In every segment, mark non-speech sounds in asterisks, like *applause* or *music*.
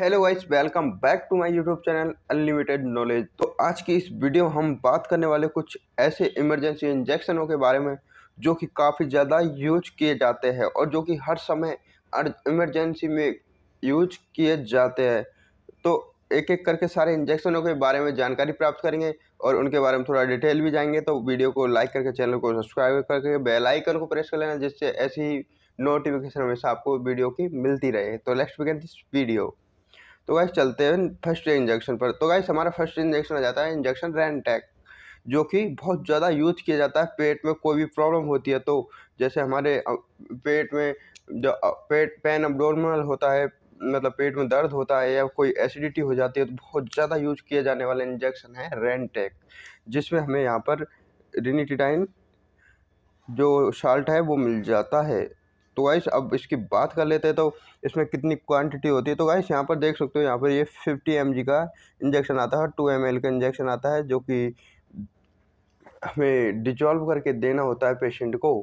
hello guys welcome back to my YouTube channel unlimited knowledge तो आज की इस वीडियो हम बात करने वाले कुछ ऐसे इमरजेंसी इंजेक्शनों के बारे में जो कि काफ़ी ज़्यादा यूज किए जाते हैं और जो कि हर समय इमरजेंसी में यूज किए जाते हैं तो एक एक करके सारे इंजेक्शनों के बारे में जानकारी प्राप्त करेंगे और उनके बारे में थोड़ा डिटेल भी जाएंगे तो वीडियो को लाइक करके चैनल को सब्सक्राइब करके बेल आइकन को प्रेस कर लेना जिससे ऐसी ही नोटिफिकेशन हमेशा आपको वीडियो की मिलती रहे तो लेट्स बिगिन दिस वीडियो तो गाइस चलते हैं फर्स्ट इंजेक्शन पर तो गाइस हमारा फर्स्ट इंजेक्शन आ जाता है इंजेक्शन रैनटैक जो कि बहुत ज़्यादा यूज किया जाता है पेट में कोई भी प्रॉब्लम होती है तो जैसे हमारे पेट में जो पेट पेन अब्डोमिनल होता है मतलब पेट में दर्द होता है या कोई एसिडिटी हो जाती है तो बहुत ज़्यादा यूज किए जाने वाला इंजेक्शन है रेनटेक जिसमें हमें यहाँ पर रिनिटिडाइन जो शाल्ट है वो मिल जाता है तो गाइस अब इसकी बात कर लेते हैं तो इसमें कितनी क्वांटिटी होती है तो गाइस यहाँ पर देख सकते हो यहाँ पर ये फिफ्टी एम का इंजेक्शन आता है टू एम का इंजेक्शन आता है जो कि हमें डिजॉल्व करके देना होता है पेशेंट को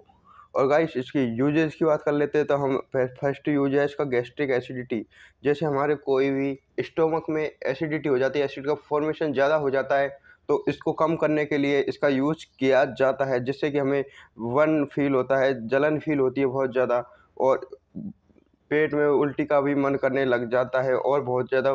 और गाइस इसकी यूजेज की बात कर लेते हैं तो हम फर्स्ट यूज है इसका गैस्ट्रिक एसिडिटी जैसे हमारे कोई भी स्टोमक में एसिडिटी हो जाती है एसिड का फॉर्मेशन ज़्यादा हो जाता है तो इसको कम करने के लिए इसका यूज किया जाता है जिससे कि हमें वन फील होता है जलन फील होती है बहुत ज़्यादा और पेट में उल्टी का भी मन करने लग जाता है और बहुत ज़्यादा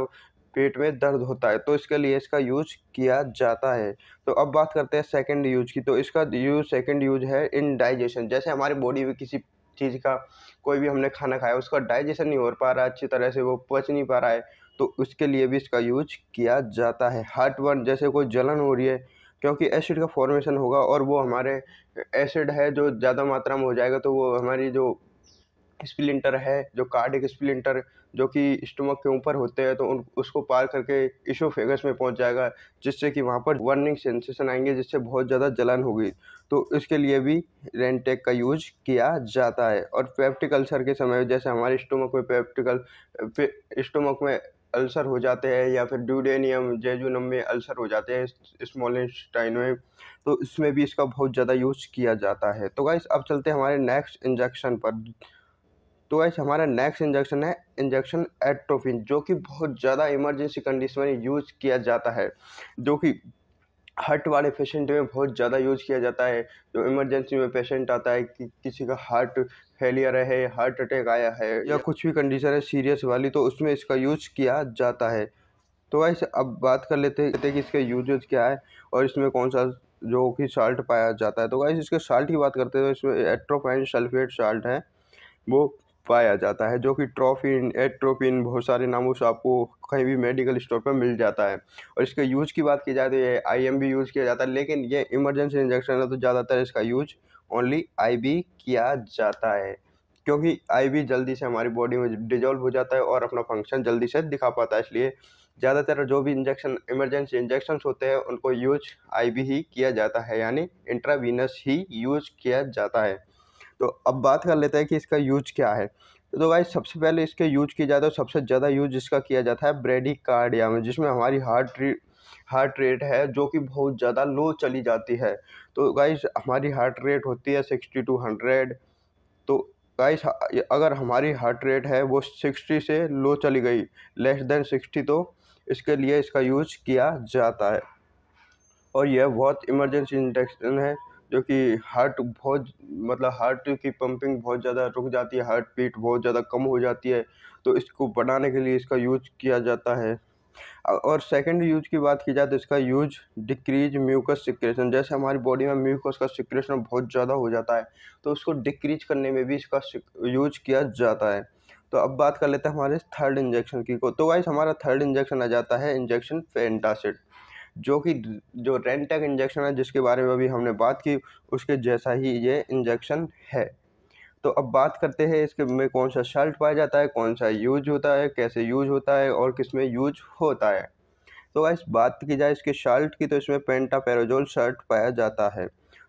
पेट में दर्द होता है तो इसके लिए इसका यूज किया जाता है तो अब बात करते हैं सेकंड यूज की तो इसका यूज सेकंड यूज है इन डाइजेशन जैसे हमारी बॉडी में किसी चीज़ का कोई भी हमने खाना खाया उसका डाइजेशन नहीं हो पा रहा अच्छी तरह से वो पच नहीं पा रहा है तो उसके लिए भी इसका यूज किया जाता है हार्ट वर्न जैसे कोई जलन हो रही है क्योंकि एसिड का फॉर्मेशन होगा और वो हमारे एसिड है जो ज़्यादा मात्रा में हो जाएगा तो वो हमारी जो स्प्लिंटर है जो कार्डिक स्प्लिंटर जो कि स्टमक के ऊपर होते हैं तो उन उसको पार करके इशोफेगस में पहुंच जाएगा जिससे कि वहां पर वर्निंग सेंसेशन आएंगे जिससे बहुत ज़्यादा जलन होगी तो इसके लिए भी रेनटेक का यूज किया जाता है और पेप्टिकल्चर के समय जैसे हमारे स्टोमक में पेप्टिकल पे, स्टोमक में अल्सर हो जाते हैं या फिर ड्यूडेनियम जेजुनम में अल्सर हो जाते हैं स्मॉल इंस्टाइन में तो इसमें भी इसका बहुत ज़्यादा यूज़ किया जाता है तो गाइस अब चलते हैं हमारे नेक्स्ट इंजेक्शन पर तो गाइस हमारा नेक्स्ट इंजेक्शन है इंजेक्शन एट्रोफिन जो कि बहुत ज़्यादा इमरजेंसी कंडीशन में यूज़ किया जाता है जो कि हार्ट वाले पेशेंट में बहुत ज़्यादा यूज किया जाता है जो इमरजेंसी में पेशेंट आता है कि किसी का हार्ट फेलियर है हार्ट अटैक आया है या कुछ भी कंडीशन है सीरियस वाली तो उसमें इसका यूज किया जाता है तो वैसे अब बात कर लेते हैं कि इसका यूजेज क्या है और इसमें कौन सा जो कि साल्ट पाया जाता है तो वैसे इसके साल्ट की बात करते हैं तो इसमें एट्रोफाइन सल्फेट साल्ट है वो पाया जाता है जो कि ट्रॉफिन एट्रोफिन बहुत सारे नामों से आपको कहीं भी मेडिकल स्टोर पर मिल जाता है और इसके यूज़ की बात की जाए तो ये आई एम भी यूज़ किया जाता है लेकिन ये इमरजेंसी इंजेक्शन है तो ज़्यादातर इसका यूज ओनली आई किया जाता है क्योंकि आई जल्दी से हमारी बॉडी में डिजॉल्व हो जाता है और अपना फंक्शन जल्दी से दिखा पाता है इसलिए ज़्यादातर जो भी इंजेक्शन इमरजेंसी इंजेक्शन होते हैं उनको यूज आई ही किया जाता है यानी इंट्रावीनस ही यूज किया जाता है तो अब बात कर लेते हैं कि इसका यूज क्या है तो भाई सबसे पहले इसके यूज किया जाता है सबसे ज़्यादा यूज इसका किया जाता है ब्रेडी कार्डिया में जिसमें हमारी हार्ट रेट हार्ट रेट है जो कि बहुत ज़्यादा लो चली जाती है तो गाइस हमारी हार्ट रेट होती है सिक्सटी टू हंड्रेड तो गाइस अगर हमारी हार्ट रेट है वो सिक्सटी से लो चली गई लेस देन सिक्सटी तो इसके लिए इसका यूज किया जाता है और यह बहुत इमरजेंसी इंडक्शन है जो कि हार्ट बहुत मतलब हार्ट की पम्पिंग बहुत ज़्यादा रुक जाती है हार्ट बीट बहुत ज़्यादा कम हो जाती है तो इसको बढ़ाने के लिए इसका यूज किया जाता है और सेकंड यूज की बात की जाए तो इसका यूज डिक्रीज म्यूकस सिक्रेशन जैसे हमारी बॉडी में म्यूकस का सिक्रेशन बहुत ज़्यादा हो जाता है तो उसको डिक्रीज करने में भी इसका यूज किया जाता है तो अब बात कर लेते हैं हमारे थर्ड इंजेक्शन की को तो वाइस हमारा थर्ड इंजेक्शन आ जाता है इंजेक्शन फेंटासिड जो कि जो रेंटेक इंजेक्शन है जिसके बारे में अभी हमने बात की उसके जैसा ही ये इंजेक्शन है तो अब बात करते हैं इसके में कौन सा शर्ट पाया जाता है कौन सा यूज होता है कैसे यूज होता है और किस में यूज होता है तो वाइस बात की जाए इसके शर्ट की तो इसमें पेंटा पैरोजोल शर्ट पाया जाता है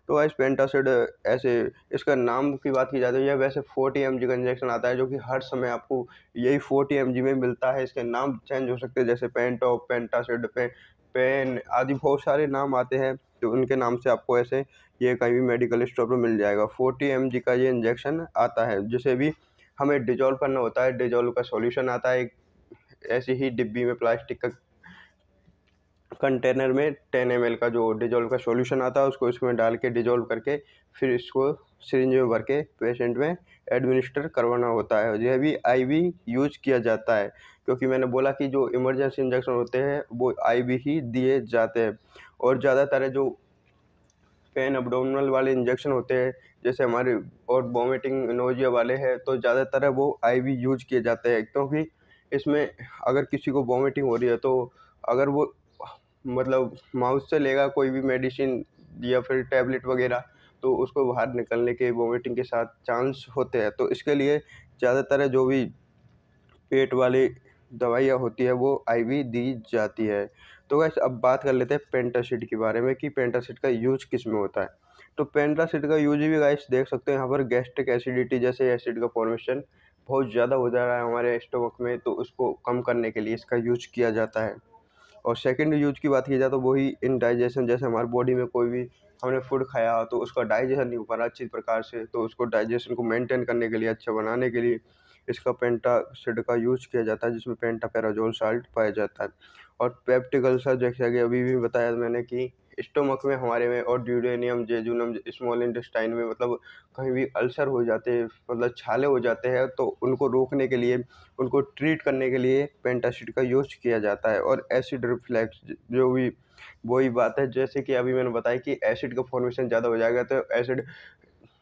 तो वाइस पेंटासिड ऐसे इसका नाम की बात की जाती तो है यह वैसे फोर्टी एम का इंजेक्शन आता है जो कि हर समय आपको यही फोर्टी एम में मिलता है इसके नाम चेंज हो सकते हैं जैसे पेंटो पेंटासिड पे पेन आदि बहुत सारे नाम आते हैं तो उनके नाम से आपको ऐसे ये कहीं भी मेडिकल स्टोर पर मिल जाएगा फोर्टी एम का ये इंजेक्शन आता है जिसे भी हमें डिजोल्व करना होता है डिजोल्व का सॉल्यूशन आता है ऐसी ही डिब्बी में प्लास्टिक का कंटेनर में टेन एम का जो डिजोल्व का सॉल्यूशन आता है उसको इसमें डाल के डिजोल्व करके फिर इसको सिरिंज में भर के पेशेंट में एडमिनिस्टर करवाना होता है यह भी आई यूज किया जाता है क्योंकि मैंने बोला कि जो इमरजेंसी इंजेक्शन होते हैं वो आईवी ही दिए जाते हैं और ज़्यादातर जो पेन अबडोमिनल वाले इंजेक्शन होते हैं जैसे हमारे और वॉमिटिंग नोजिया वाले हैं तो ज़्यादातर वो आईवी यूज किए जाते हैं क्योंकि इसमें अगर किसी को वॉमिटिंग हो रही है तो अगर वो मतलब माउथ से लेगा कोई भी मेडिसिन या फिर टैबलेट वगैरह तो उसको बाहर निकलने के वॉमिटिंग के साथ चांस होते हैं तो इसके लिए ज़्यादातर जो भी पेट वाले दवाइयाँ होती है वो आईवी दी जाती है तो वैसे अब बात कर लेते हैं पेंटासिड के बारे में कि पेंटासिड का यूज किस में होता है तो पेंटासिड का यूज भी गाइस देख सकते हैं यहाँ पर गैस्ट्रिक एसिडिटी जैसे एसिड का फॉर्मेशन बहुत ज़्यादा हो जा रहा है हमारे स्टोमक में तो उसको कम करने के लिए इसका यूज किया जाता है और सेकेंड यूज की बात की जाए तो वही इन डाइजेशन जैसे हमारे बॉडी में कोई भी हमने फूड खाया तो उसका डाइजेशन नहीं हो पा रहा अच्छी प्रकार से तो उसको डाइजेशन को मेंटेन करने के लिए अच्छा बनाने के लिए इसका पेंटासिड का यूज किया जाता है जिसमें पेंटापेराजोल साल्ट पाया जाता है और पेप्टिक अल्सर जैसे कि अभी भी बताया मैंने कि स्टोमक में हमारे में और ड्यूरेनियम जेजुनम स्मॉल इंटेस्टाइन में मतलब कहीं भी अल्सर हो जाते हैं मतलब छाले हो जाते हैं तो उनको रोकने के लिए उनको ट्रीट करने के लिए पेंटासिड का यूज किया जाता है और एसिड रिफ्लैक्स जो भी वही बात है जैसे कि अभी मैंने बताया कि एसिड का फॉर्मेशन ज़्यादा हो जाएगा तो एसिड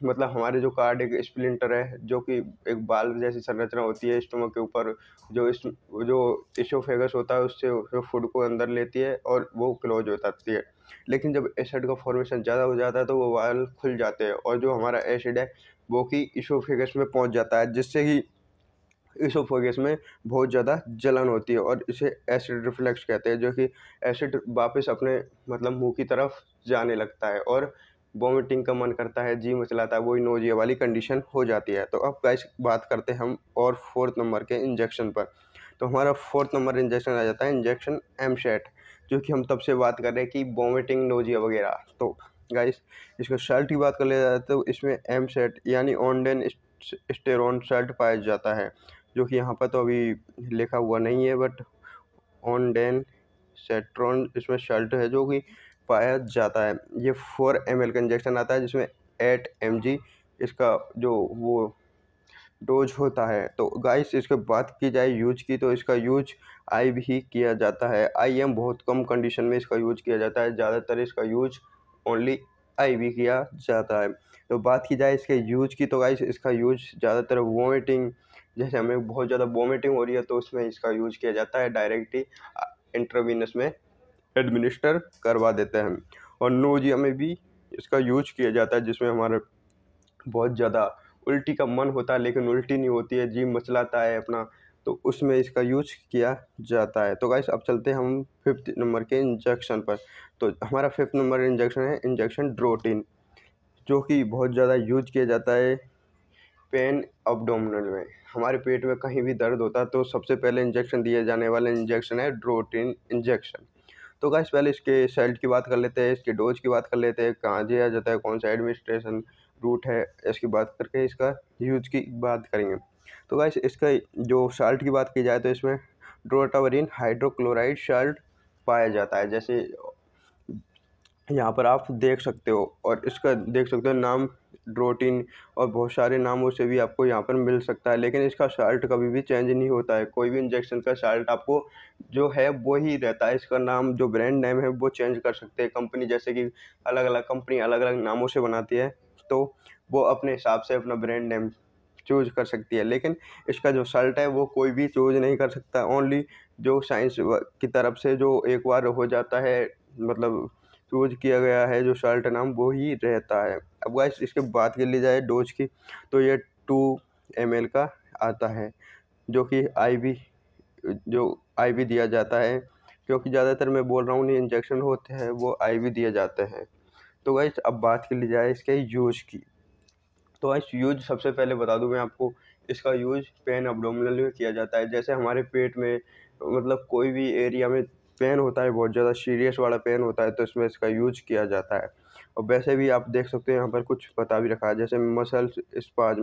मतलब हमारे जो कार्ड एक स्प्लिंटर है जो कि एक बाल जैसी संरचना होती है स्टोमक के ऊपर जो इस जो इशोफेगस होता है उससे फूड को अंदर लेती है और वो क्लोज हो जाती है लेकिन जब एसिड का फॉर्मेशन ज़्यादा हो जाता है तो वो बाल खुल जाते हैं और जो हमारा एसिड है वो कि इशोफेगस में पहुँच जाता है जिससे कि इसोफेगस में बहुत ज़्यादा जलन होती है और इसे एसिड रिफ्लेक्स कहते हैं जो कि एसिड वापस अपने मतलब मुंह की तरफ जाने लगता है और वॉमिटिंग का मन करता है जी मचलाता है वही नोजिया वाली कंडीशन हो जाती है तो अब गाइस बात करते हैं हम और फोर्थ नंबर के इंजेक्शन पर तो हमारा फोर्थ नंबर इंजेक्शन आ जाता है इंजेक्शन एम जो कि हम तब से बात कर रहे हैं कि वॉमिटिंग नोजिया वगैरह तो गाइस इसको शर्ट की बात कर लिया जाए तो इसमें एम सेट यानी ऑनडेन स्टेरॉन शर्ट पाया जाता है जो कि यहाँ पर तो अभी लिखा हुआ नहीं है बट ऑनडेन सेट्रॉन इसमें शर्ट है जो कि पाया जाता है ये फोर एम एल का इंजेक्शन आता है जिसमें एट एम जी इसका जो वो डोज होता है तो गाइस इसके बात की जाए यूज की तो इसका यूज आई भी किया जाता है आई एम बहुत कम कंडीशन में इसका यूज किया जाता है ज़्यादातर इसका यूज ओनली आई भी किया जाता है तो बात की जाए इसके यूज की तो गाइस इसका यूज ज़्यादातर वोमिटिंग जैसे हमें बहुत ज़्यादा वोमिटिंग हो रही है तो उसमें इसका यूज किया जाता है डायरेक्टली इंटरवीनस में एडमिनिस्टर करवा देते हैं और नोजिया में भी इसका यूज किया जाता है जिसमें हमारे बहुत ज़्यादा उल्टी का मन होता है लेकिन उल्टी नहीं होती है जी मचलाता है अपना तो उसमें इसका यूज किया जाता है तो गाइस अब चलते हैं हम फिफ्थ नंबर के इंजेक्शन पर तो हमारा फिफ्थ नंबर इंजेक्शन है इंजेक्शन ड्रोटिन जो कि बहुत ज़्यादा यूज किया जाता है पेन अपडोमिनल में हमारे पेट में कहीं भी दर्द होता है तो सबसे पहले इंजेक्शन दिए जाने वाला इंजेक्शन है ड्रोटिन इंजेक्शन तो गाइस पहले इसके सेल्ट की बात कर लेते हैं इसके डोज की बात कर लेते हैं कहाँ दिया जाता है कौन सा एडमिनिस्ट्रेशन रूट है इसकी बात करके इसका यूज की बात करेंगे तो गाइस इसका जो साल्ट की बात की जाए तो इसमें ड्रोटावरिन हाइड्रोक्लोराइड साल्ट पाया जाता है जैसे यहाँ पर आप देख सकते हो और इसका देख सकते हो नाम ड्रोटिन और बहुत सारे नामों से भी आपको यहाँ पर मिल सकता है लेकिन इसका साल्ट कभी भी चेंज नहीं होता है कोई भी इंजेक्शन का साल्ट आपको जो है वो ही रहता है इसका नाम जो ब्रांड नेम है वो चेंज कर सकते हैं कंपनी जैसे कि अलग अलग कंपनी अलग अलग नामों से बनाती है तो वो अपने हिसाब से अपना ब्रांड नेम चूज कर सकती है लेकिन इसका जो शर्ट है वो कोई भी चूज नहीं कर सकता ओनली जो साइंस की तरफ से जो एक बार हो जाता है मतलब यूज़ किया गया है जो साल्ट नाम वो ही रहता है अब गाइस इसके बात कर ली जाए डोज की तो ये टू एम का आता है जो कि आई जो आई दिया जाता है क्योंकि ज़्यादातर मैं बोल रहा हूँ इंजेक्शन होते हैं वो आई दिए जाते हैं तो गाइस अब बात कर ली जाए इसके यूज की तो गाइस यूज सबसे पहले बता दूँ मैं आपको इसका यूज पेन अब्डोमिनल में किया जाता है जैसे हमारे पेट में मतलब कोई भी एरिया में पेन होता है बहुत ज़्यादा सीरियस वाला पेन होता है तो इसमें इसका यूज किया जाता है और वैसे भी आप देख सकते हैं यहाँ पर कुछ बता भी रखा है जैसे मसल्स स्पाज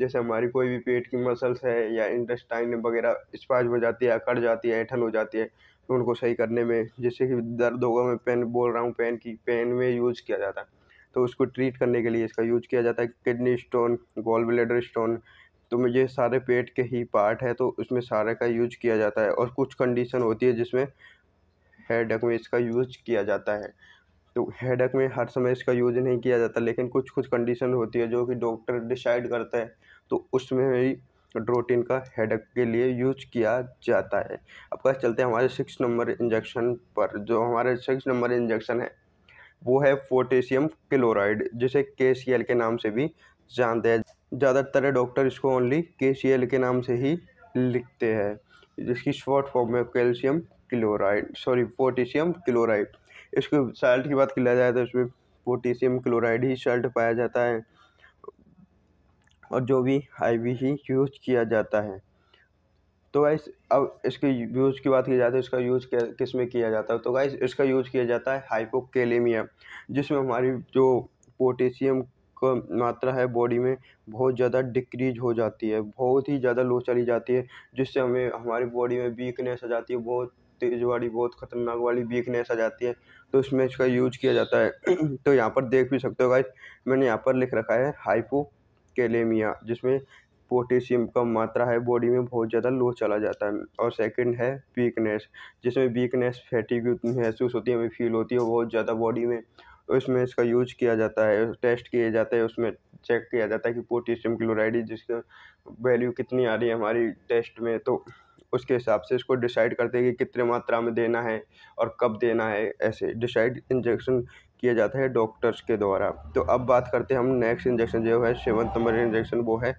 जैसे हमारी कोई भी पेट की मसल्स है या इंटेस्टाइन वगैरह स्पाज हो जाती है अकड़ जाती है ऐठन हो जाती है तो उनको सही करने में जैसे कि दर्द होगा मैं पेन बोल रहा हूँ पेन की पेन में यूज़ किया जाता है तो उसको ट्रीट करने के लिए इसका यूज किया जाता है kidney stone gall bladder stone तो मुझे सारे पेट के ही पार्ट है तो उसमें सारे का यूज किया जाता है और कुछ कंडीशन होती है जिसमें हेडक में इसका यूज किया जाता है तो हेडक में हर समय इसका यूज नहीं किया जाता लेकिन कुछ कुछ कंडीशन होती है जो कि डॉक्टर डिसाइड करता है तो उसमें भी ड्रोटीन का हेडक के लिए यूज किया जाता है अब क्या चलते हैं हमारे सिक्स नंबर इंजेक्शन पर जो हमारे सिक्स नंबर इंजेक्शन है वो है पोटेशियम क्लोराइड जिसे के के नाम से भी जानते हैं ज़्यादातर डॉक्टर इसको ओनली के के नाम से ही लिखते हैं जिसकी शॉर्ट फॉर्म में calcium chloride sorry potassium chloride इसको साल्ट की बात किया जाए तो इसमें पोटेशियम क्लोराइड ही साल्ट पाया जाता है और जो भी आईवी ही यूज किया जाता है तो गाइस अब इसके यूज़ की बात की जाए तो इसका यूज़ किस में किया जाता है तो गाइस इसका यूज़ किया जाता है हाइपोकेलेमिया जिसमें हमारी जो पोटेशियम का मात्रा है बॉडी में बहुत ज़्यादा डिक्रीज हो जाती है बहुत ही ज़्यादा लो चली जाती है जिससे हमें हमारी बॉडी में वीकनेस आ जाती है बहुत तेज़ वाली बहुत ख़तरनाक वाली वीकनेस आ जाती है तो उसमें इसका यूज़ किया जाता है *clears throat* तो यहाँ पर देख भी सकते हो गाइस मैंने यहाँ पर लिख रखा है हाइपोकेलेमिया जिसमें पोटेशियम का मात्रा है बॉडी में बहुत ज़्यादा लो चला जाता है और सेकंड है वीकनेस जिसमें वीकनेस फैटी महसूस होती है हमें फील होती है बहुत ज़्यादा बॉडी में उसमें तो इसका यूज किया जाता है टेस्ट किए जाते हैं उसमें चेक किया जाता है कि पोटेशियम क्लोराइड जिसका वैल्यू कितनी आ रही है हमारी टेस्ट में तो उसके हिसाब से इसको डिसाइड करते हैं कि कितने मात्रा में देना है और कब देना है ऐसे डिसाइड इंजेक्शन किया जाता है डॉक्टर्स के द्वारा तो अब बात करते हैं हम नेक्स्ट इंजेक्शन जो है सेवन नंबर इंजेक्शन वो है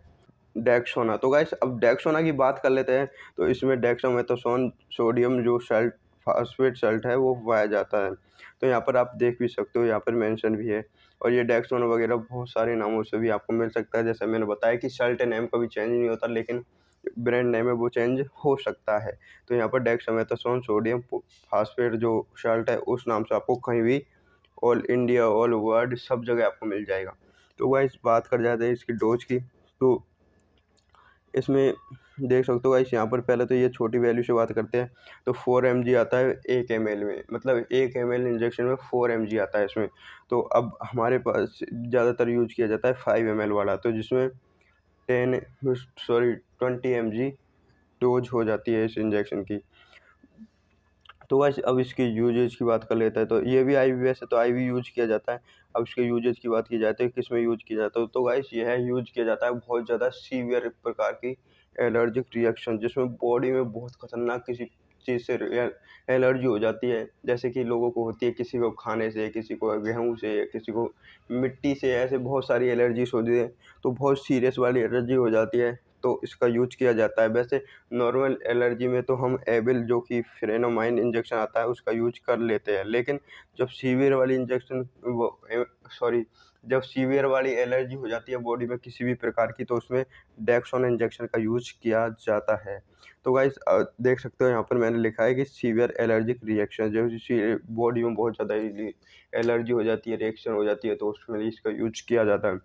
डैक्सोना तो गाइस अब डैक्सोना की बात कर लेते हैं तो इसमें डैक्सोमेथोसोन सोडियम जो सल्ट फास्फेट सल्ट है वो पाया जाता है तो यहाँ पर आप देख भी सकते हो यहाँ पर मेंशन भी है और ये डैक्सोना वगैरह बहुत सारे नामों से भी आपको मिल सकता है जैसे मैंने बताया कि सल्ट नेम कभी चेंज नहीं होता लेकिन ब्रांड नेम है वो चेंज हो सकता है तो यहाँ पर डेक्समेथासोन सोडियम फास्फेट जो शर्ट है उस नाम से आपको कहीं भी ऑल इंडिया ऑल वर्ल्ड सब जगह आपको मिल जाएगा तो वह बात कर जाते हैं इसकी डोज की तो इसमें देख सकते हो इस यहाँ पर पहले तो ये छोटी वैल्यू से बात करते हैं तो फोर एम आता है एक एम में मतलब एक एम इंजेक्शन में फोर एम आता है इसमें तो अब हमारे पास ज़्यादातर यूज किया जाता है फाइव एम वाला तो जिसमें ten sorry twenty M dose हो जाती है इस इंजेक्शन की तो वैसे अब इसके यूजेज की बात कर लेते हैं तो ये भी आई वैसे तो आई यूज किया जाता है अब इसके यूजेज की बात की जाती तो है किस में यूज किया जाता है तो वाइस यह यूज किया जाता है बहुत ज़्यादा सीवियर प्रकार की एलर्जिक रिएक्शन जिसमें बॉडी में बहुत खतरनाक किसी चीज़ से एलर्जी हो जाती है जैसे कि लोगों को होती है किसी को खाने से किसी को गेहूँ से किसी को मिट्टी से ऐसे बहुत सारी एलर्जीज होती है तो बहुत सीरियस वाली एलर्जी हो जाती है तो इसका यूज किया जाता है वैसे नॉर्मल एलर्जी में तो हम एबिल जो कि फ्रेनोमाइन इंजेक्शन आता है उसका यूज कर लेते हैं लेकिन जब सीवियर वाली इंजेक्शन वो सॉरी जब सीवियर वाली एलर्जी हो जाती है बॉडी में किसी भी प्रकार की तो उसमें डैक्सोन इंजेक्शन का यूज किया जाता है तो गाइस देख सकते हो यहाँ पर मैंने लिखा है कि सीवियर एलर्जिक रिएक्शन जब बॉडी में बहुत ज़्यादा एलर्जी हो जाती है रिएक्शन हो जाती है तो उसमें इसका यूज किया जाता है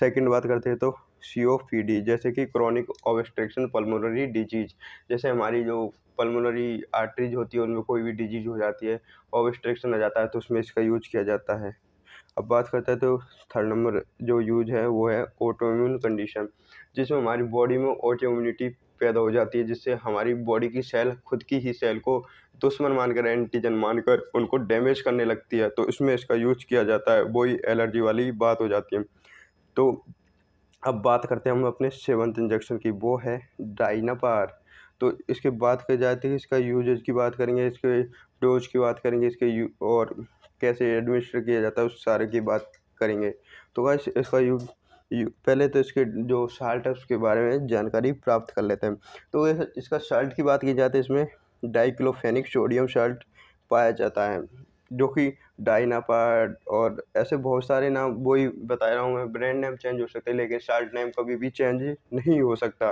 सेकेंड बात करते हैं तो सी जैसे कि क्रॉनिक ऑब्स्ट्रक्शन पल्मोनरी डिजीज जैसे हमारी जो पल्मोनरी आर्टरीज होती है उनमें कोई भी डिजीज हो जाती है ऑब्स्ट्रक्शन आ जाता है तो उसमें इसका यूज किया जाता है अब बात करते हैं तो थर्ड नंबर जो यूज है वो है इम्यून कंडीशन जिसमें हमारी बॉडी में ऑटो इम्यूनिटी पैदा हो जाती है जिससे हमारी बॉडी की सेल खुद की ही सेल को दुश्मन मानकर एंटीजन मानकर उनको डैमेज करने लगती है तो इसमें इसका यूज किया जाता है वही एलर्जी वाली बात हो जाती है तो अब बात करते हैं हम अपने सेवन्थ इंजेक्शन की वो है डाइनापार तो इसके बात कर जाती है इसका यूजेज की बात करेंगे इसके डोज की बात करेंगे इसके और कैसे एडमिनिस्टर किया जाता है उस सारे की बात करेंगे तो वह इसका यू, पहले तो इसके जो साल्ट है उसके बारे में जानकारी प्राप्त कर लेते हैं तो इसका साल्ट की बात की जाती है इसमें डाइक्लोफेनिक सोडियम साल्ट पाया जाता है जो कि डाइनापार्ट और ऐसे बहुत सारे नाम वही बता रहा हूँ मैं ब्रांड नेम चेंज हो सकते हैं लेकिन साल्ट नेम कभी भी चेंज नहीं हो सकता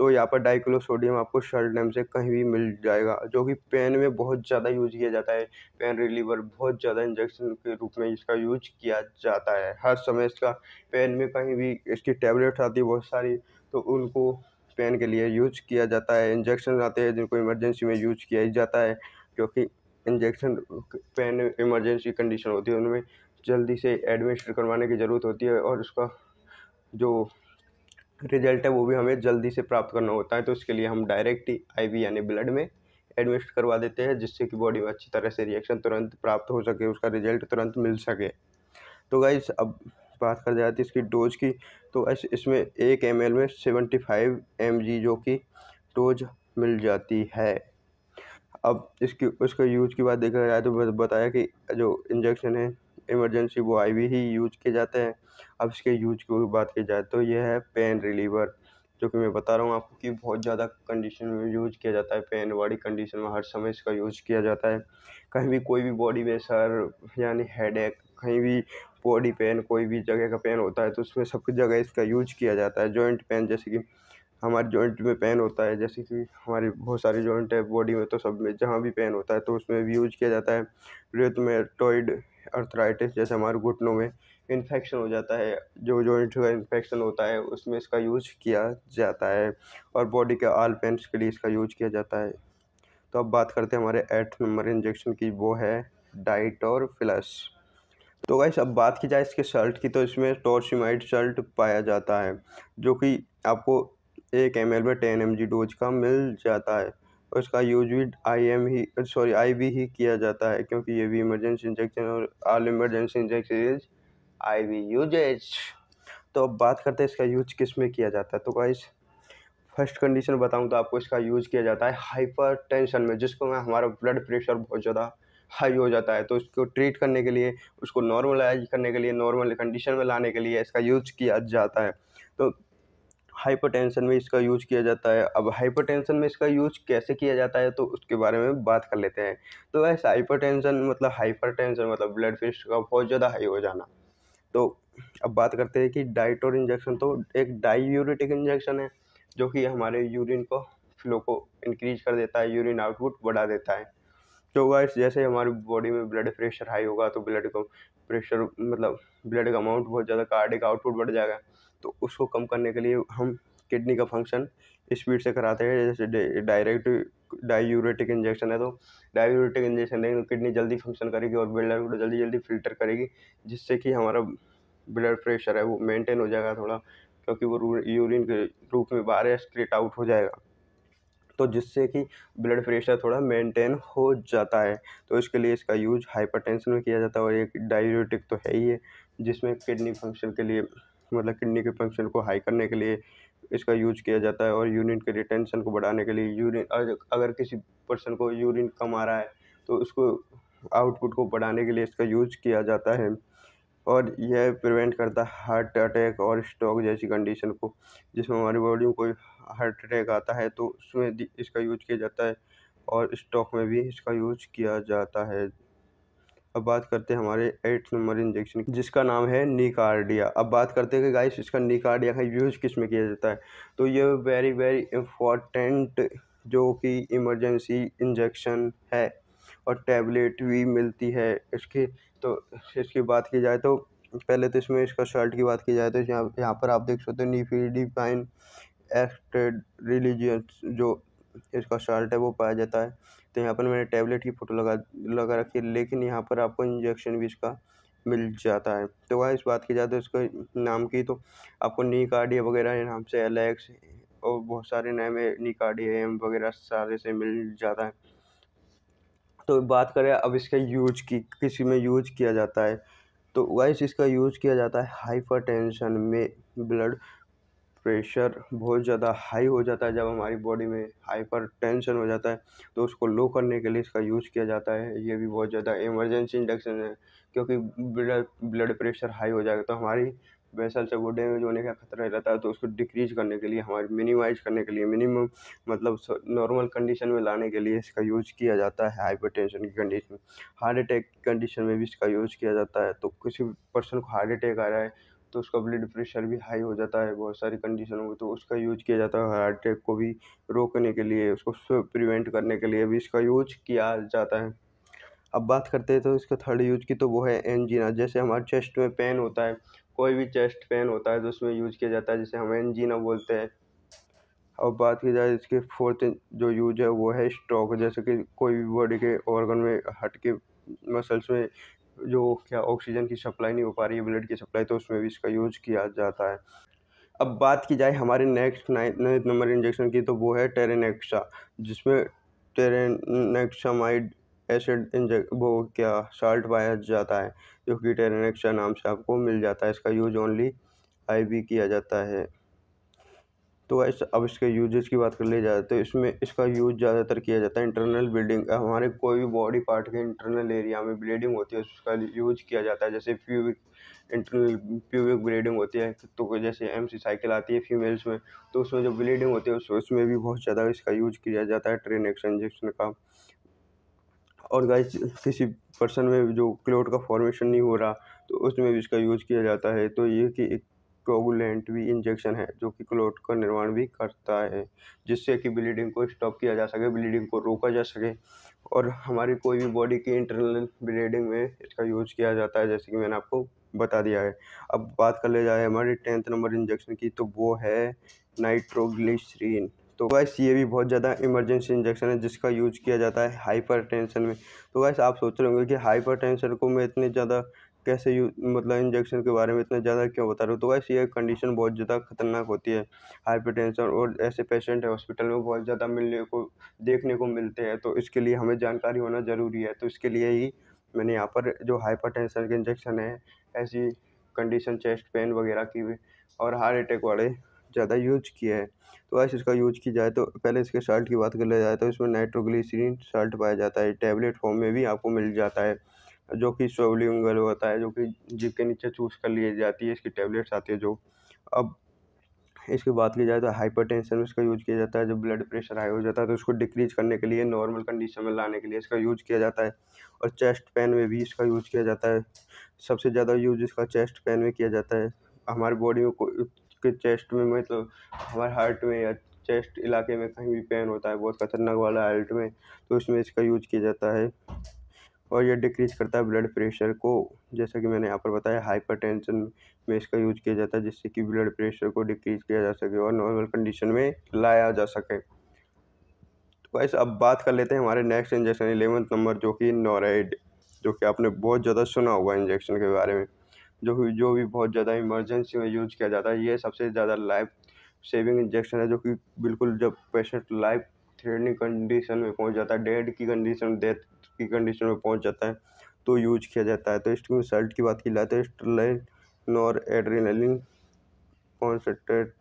तो यहाँ पर डाइक्लोसोडियम आपको शर्ट नेम से कहीं भी मिल जाएगा जो कि पेन में बहुत ज़्यादा यूज किया जाता है पेन रिलीवर बहुत ज़्यादा इंजेक्शन के रूप में इसका यूज किया जाता है हर समय इसका पेन में कहीं भी इसकी टैबलेट्स आती है बहुत सारी तो उनको पेन के लिए यूज किया जाता है इंजेक्शन आते हैं जिनको इमरजेंसी में यूज किया जाता है क्योंकि इंजेक्शन पेन इमरजेंसी कंडीशन होती है उनमें जल्दी से एडमिशन करवाने की ज़रूरत होती है और उसका जो रिजल्ट है वो भी हमें जल्दी से प्राप्त करना होता है तो इसके लिए हम डायरेक्ट ही वी यानी ब्लड में एडमिट करवा देते हैं जिससे कि बॉडी में अच्छी तरह से रिएक्शन तुरंत प्राप्त हो सके उसका रिजल्ट तुरंत मिल सके तो गाइज अब बात कर जाती है इसकी डोज की तो इसमें एक एम में सेवेंटी फाइव एम जो कि डोज मिल जाती है अब इसकी उसका यूज की बात देखा जाए तो बताया कि जो इंजेक्शन है इमरजेंसी वो आई ही यूज किए जाते हैं अब इसके यूज की बात की जाए तो यह है पेन रिलीवर जो कि मैं बता रहा हूँ आपको कि बहुत ज़्यादा कंडीशन में यूज किया जाता है पेन बॉडी कंडीशन में हर समय इसका यूज किया जाता है कहीं भी कोई भी बॉडी में सर यानी हेड कहीं भी बॉडी पेन कोई भी जगह का पेन होता है तो उसमें सब जगह इसका यूज किया जाता है जॉइंट पेन जैसे कि हमारे जॉइंट में पेन होता है जैसे कि हमारे बहुत सारे जॉइंट है बॉडी में तो सब में जहाँ भी पेन होता है तो उसमें भी यूज किया जाता है रेत में टॉइड अर्थराइटिस जैसे हमारे घुटनों में इन्फेक्शन हो जाता है जो जॉइंट का इन्फेक्शन होता है उसमें इसका यूज किया जाता है और बॉडी के आल पेंट्स के लिए इसका यूज किया जाता है तो अब बात करते हैं हमारे एट नंबर इंजेक्शन की वो है डाइट और फ्लस तो गाइस अब बात की जाए इसके सल्ट की तो इसमें टोर्सिमाइड सल्ट पाया जाता है जो कि आपको एक एम एल में टेन एम जी डोज का मिल जाता है उसका यूज भी आई एम ही सॉरी आई वी ही किया जाता है क्योंकि ये भी इमरजेंसी इंजेक्शन और all emergency injection is I V uses तो अब बात करते हैं इसका यूज किस में किया जाता है तो गाइस फर्स्ट कंडीशन बताऊँ तो आपको इसका यूज़ किया जाता है हाइपर टेंशन में जिसको मैं हमारा ब्लड प्रेशर बहुत ज़्यादा हाई हो जाता है तो इसको ट्रीट करने के लिए उसको नॉर्मलाइज करने के लिए नॉर्मल कंडीशन में लाने के लिए इसका यूज किया जाता है तो हाइपरटेंशन में इसका यूज किया जाता है अब हाइपरटेंशन में इसका यूज कैसे किया जाता है तो उसके बारे में बात कर लेते हैं तो ऐसा हाइपरटेंशन मतलब हाइपरटेंशन मतलब ब्लड प्रेशर का बहुत ज़्यादा हाई हो जाना तो अब बात करते हैं कि डाइटोर इंजेक्शन तो एक डाईयूरेटिक इंजेक्शन है जो कि हमारे यूरिन को फ्लो को इंक्रीज कर देता है यूरिन आउटपुट बढ़ा देता है तो वाइस जैसे हमारी बॉडी में ब्लड प्रेशर हाई होगा तो ब्लड मतलब का प्रेशर मतलब ब्लड का अमाउंट बहुत ज़्यादा कार्डिक आउटपुट बढ़ जाएगा तो उसको कम करने के लिए हम किडनी का फंक्शन स्पीड से कराते हैं जैसे डायरेक्ट डायूरेटिक इंजेक्शन है तो डायूरेटिक इंजेक्शन देंगे तो किडनी जल्दी फंक्शन करेगी और ब्लड को जल्दी जल्दी फिल्टर करेगी जिससे कि हमारा ब्लड प्रेशर है वो मेंटेन हो जाएगा थोड़ा क्योंकि वो यूरिन के रूप में बाहर एक्सक्रेट आउट हो जाएगा तो जिससे कि ब्लड प्रेशर थोड़ा मेंटेन हो जाता है तो इसके लिए इसका यूज हाइपरटेंशन में किया जाता है और एक डायूरेटिक तो है ही है जिसमें किडनी फंक्शन के लिए मतलब किडनी के फंक्शन को हाई करने के लिए इसका यूज किया जाता है और यूरिन के रिटेंशन को बढ़ाने के लिए यूरिन अगर किसी पर्सन को यूरिन कम आ रहा है तो उसको आउटपुट को बढ़ाने के लिए इसका यूज किया जाता है और यह प्रिवेंट करता है हार्ट अटैक और स्ट्रोक जैसी कंडीशन को जिसमें हमारी बॉडी में कोई हार्ट अटैक आता है तो उसमें इसका यूज किया जाता है और स्टॉक में भी इसका यूज किया जाता है अब बात करते हैं हमारे एट नंबर इंजेक्शन जिसका नाम है निकार्डिया अब बात करते हैं कि गाइस इसका निकार्डिया का यूज़ किस में किया जाता है तो ये वेरी वेरी इम्पॉर्टेंट जो कि इमरजेंसी इंजेक्शन है और टैबलेट भी मिलती है इसकी तो इसकी बात की जाए तो पहले तो इसमें इसका शर्ट की बात की जाए तो यहाँ यहाँ पर आप देख सकते हो नीफी डिफाइन एक्टेड रिलीजियस जो इसका शर्ट है वो पाया जाता है तो यहाँ पर मैंने टैबलेट की फ़ोटो लगा लगा रखी है लेकिन यहाँ पर आपको इंजेक्शन भी इसका मिल जाता है तो वह इस बात की तो उसके नाम की तो आपको नी कार्डिया वगैरह के नाम से एलेक्स और बहुत सारे नए में नी कार्डिया एम वगैरह सारे से मिल जाता है तो बात करें अब इसका यूज की किसी में यूज किया जाता है तो वाइस इसका यूज किया जाता है हाइपरटेंशन में ब्लड प्रेशर बहुत ज़्यादा हाई हो जाता है जब हमारी बॉडी में हाइपर टेंशन हो जाता है तो उसको लो करने के लिए इसका यूज़ किया जाता है ये भी बहुत ज़्यादा इमरजेंसी इंडक्शन है क्योंकि ब्लड ब्लड प्रेशर हाई हो जाएगा तो हमारी वैसल से वो डैमेज होने का खतरा रहता है तो उसको डिक्रीज करने के लिए हमारी मिनिमाइज करने के लिए मिनिमम मतलब नॉर्मल कंडीशन में लाने के लिए इसका यूज़ किया जाता है हाइपरटेंशन की कंडीशन हार्ट अटैक की कंडीशन में भी इसका यूज़ किया जाता है तो किसी पर्सन को हार्ट अटैक आ रहा है तो उसका ब्लड प्रेशर भी हाई हो जाता है बहुत सारी कंडीशनों में तो उसका यूज किया जाता है हार्ट अटैक को भी रोकने के लिए उसको प्रिवेंट करने के लिए भी इसका यूज किया जाता है अब बात करते हैं तो इसका थर्ड यूज की तो वो है एनजीना जैसे हमारे चेस्ट में पेन होता है कोई भी चेस्ट पेन होता है तो उसमें यूज किया जाता है जैसे हम एनजीना बोलते हैं अब बात की जाए इसके फोर्थ जो यूज है वो है स्ट्रोक जैसे कि कोई भी बॉडी के ऑर्गन में हट के मसल्स में जो क्या ऑक्सीजन की सप्लाई नहीं हो पा रही है ब्लड की सप्लाई तो उसमें भी इसका यूज किया जाता है अब बात की जाए हमारे नेक्स्ट नाइन्थ नंबर इंजेक्शन की तो वो है टेरेनेक्सा जिसमें टेरेनेक्सामाइड एसिड इंजेक्ट वो क्या साल्ट पाया जाता है जो कि टेरेनेक्सा नाम से आपको मिल जाता है इसका यूज ओनली आई किया जाता है तो वैसे अब इसके यूजेज की बात कर ली जाए तो इसमें इसका यूज ज़्यादातर किया जाता है इंटरनल ब्लीडिंग हमारे कोई भी बॉडी पार्ट के इंटरनल एरिया में ब्लीडिंग होती है उसका यूज किया जाता है जैसे प्यूबिक इंटरनल प्यूबिक ब्लीडिंग होती है तो जैसे एम सी साइकिल आती है फीमेल्स में तो उसमें जो ब्लीडिंग होती है उस, उसमें भी बहुत ज़्यादा इसका यूज किया जाता है ट्रेन एक्शन इंजेक्शन का और गाइस किसी पर्सन में जो क्लोट का फॉर्मेशन नहीं हो रहा तो उसमें भी इसका यूज किया जाता है तो ये कि एक कोगुलेंट भी इंजेक्शन है जो कि क्लोट का निर्माण भी करता है जिससे कि ब्लीडिंग को स्टॉप किया जा सके ब्लीडिंग को रोका जा सके और हमारी कोई भी बॉडी की इंटरनल ब्लीडिंग में इसका यूज किया जाता है जैसे कि मैंने आपको बता दिया है अब बात कर ले जाए हमारे टेंथ नंबर इंजेक्शन की तो वो है नाइट्रोग्लिसरीन तो वैस ये भी बहुत ज़्यादा इमरजेंसी इंजेक्शन है जिसका यूज किया जाता है हाइपर टेंशन में तो वैस आप सोच रहे होंगे कि हाइपर टेंशन को मैं इतने ज़्यादा कैसे यू मतलब इंजेक्शन के बारे में इतना ज़्यादा क्यों बता रहे हो तो वैसे ये कंडीशन बहुत ज़्यादा खतरनाक होती है हाइपरटेंशन और ऐसे पेशेंट है हॉस्पिटल में बहुत ज़्यादा मिलने को देखने को मिलते हैं तो इसके लिए हमें जानकारी होना ज़रूरी है तो इसके लिए ही मैंने यहाँ पर जो हाइपरटेंशन के इंजेक्शन है ऐसी कंडीशन चेस्ट पेन वगैरह की भी और हार्ट अटैक वाले ज़्यादा यूज किए हैं तो वैसे इसका यूज किया जाए तो पहले इसके साल्ट की बात कर लिया जाए तो इसमें नाइट्रोग्लिसरीन साल्ट पाया जाता है टेबलेट फॉर्म में भी आपको मिल जाता है जो कि सोवलिंगल होता है जो कि जीप के नीचे चूज कर लिए जाती है इसकी टैबलेट्स आती है जो अब इसकी बात की जाए तो हाइपर टेंशन में इसका यूज़ किया जाता है जब ब्लड प्रेशर हाई हो जाता है तो उसको डिक्रीज करने के लिए नॉर्मल कंडीशन में लाने के लिए इसका यूज़ किया जाता है और चेस्ट पेन में भी इसका यूज़ किया जाता है सबसे ज़्यादा यूज़ इसका चेस्ट पेन में किया जाता है हमारे बॉडी में कोई चेस्ट में मतलब हमारे हार्ट में या चेस्ट इलाके में कहीं भी पेन होता है बहुत खतरनाक वाला हार्ट में तो उसमें इसका यूज किया जाता है और यह डिक्रीज़ करता है ब्लड प्रेशर को जैसा कि मैंने यहाँ पर बताया हाइपरटेंशन में इसका यूज किया जाता है जिससे कि ब्लड प्रेशर को डिक्रीज़ किया जा सके और नॉर्मल कंडीशन में लाया जा सके तो वैसे अब बात कर लेते हैं हमारे नेक्स्ट इंजेक्शन एलेवंथ नंबर जो कि नोराइड जो कि आपने बहुत ज़्यादा सुना होगा इंजेक्शन के बारे में जो जो भी बहुत ज़्यादा इमरजेंसी में यूज किया जाता है ये सबसे ज़्यादा लाइफ सेविंग इंजेक्शन है जो कि बिल्कुल जब पेशेंट लाइफ थ्रेडिंग कंडीशन में पहुंच जाता है डेड की कंडीशन डेथ की कंडीशन में पहुँच जाता है तो यूज किया जाता है तो स्टीम साल्ट की बात की जाए तो sterile noradrenaline concentrate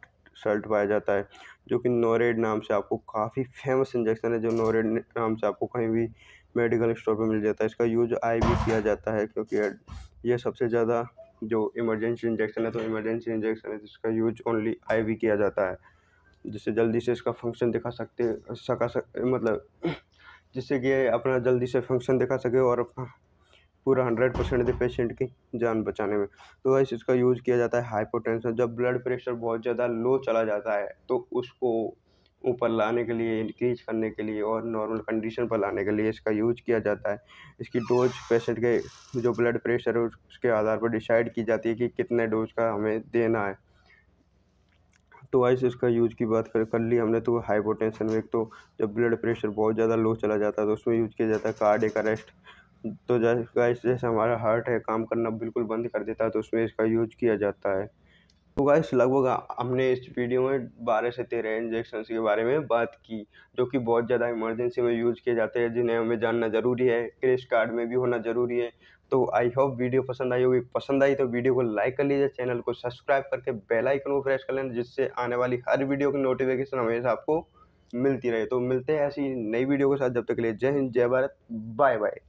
salt पाया जाता है जो कि नोरेड नाम से आपको काफ़ी फेमस इंजेक्शन है जो नोरेड नाम से आपको कहीं भी मेडिकल स्टोर पर मिल जाता है इसका यूज आई भी किया जाता है क्योंकि यह सबसे ज़्यादा जो इमरजेंसी इंजेक्शन है तो इमरजेंसी इंजेक्शन है जिसका यूज ओनली आई भी किया जाता है जिससे जल्दी से इसका फंक्शन दिखा सकते सका सक मतलब जिससे कि अपना जल्दी से फंक्शन दिखा सके और पूरा हंड्रेड परसेंट दे पेशेंट की जान बचाने में तो वैसे इसका यूज़ किया जाता है हाइपोटेंशन जब ब्लड प्रेशर बहुत ज़्यादा लो चला जाता है तो उसको ऊपर लाने के लिए इंक्रीज करने के लिए और नॉर्मल कंडीशन पर लाने के लिए इसका यूज किया जाता है इसकी डोज पेशेंट के जो ब्लड प्रेशर है उसके आधार पर डिसाइड की जाती है कि कितने डोज का हमें देना है तो वाइस इसका यूज की बात कर कर ली हमने तो हाइपोटेंशन में एक तो जब ब्लड प्रेशर बहुत ज़्यादा लो चला जाता है तो उसमें यूज किया जाता है कार्डिक अरेस्ट तो जैसे जैसे हमारा हार्ट है काम करना बिल्कुल बंद कर देता है तो उसमें इसका यूज किया जाता है तो गाइस लगभग हमने इस वीडियो में बारह से तेरह इंजेक्शन के बारे में बात की जो कि बहुत ज़्यादा इमरजेंसी में यूज़ किए जाते हैं जिन्हें हमें जानना ज़रूरी है क्रेश कार्ड में भी होना ज़रूरी है तो आई होप वीडियो पसंद आई होगी पसंद आई तो वीडियो को लाइक कर लीजिए चैनल को सब्सक्राइब करके बेल आइकन को प्रेस कर लेना जिससे आने वाली हर वीडियो की नोटिफिकेशन हमेशा आपको मिलती रहे तो मिलते हैं ऐसी नई वीडियो के साथ जब तक के लिए जय हिंद जय भारत बाय बाय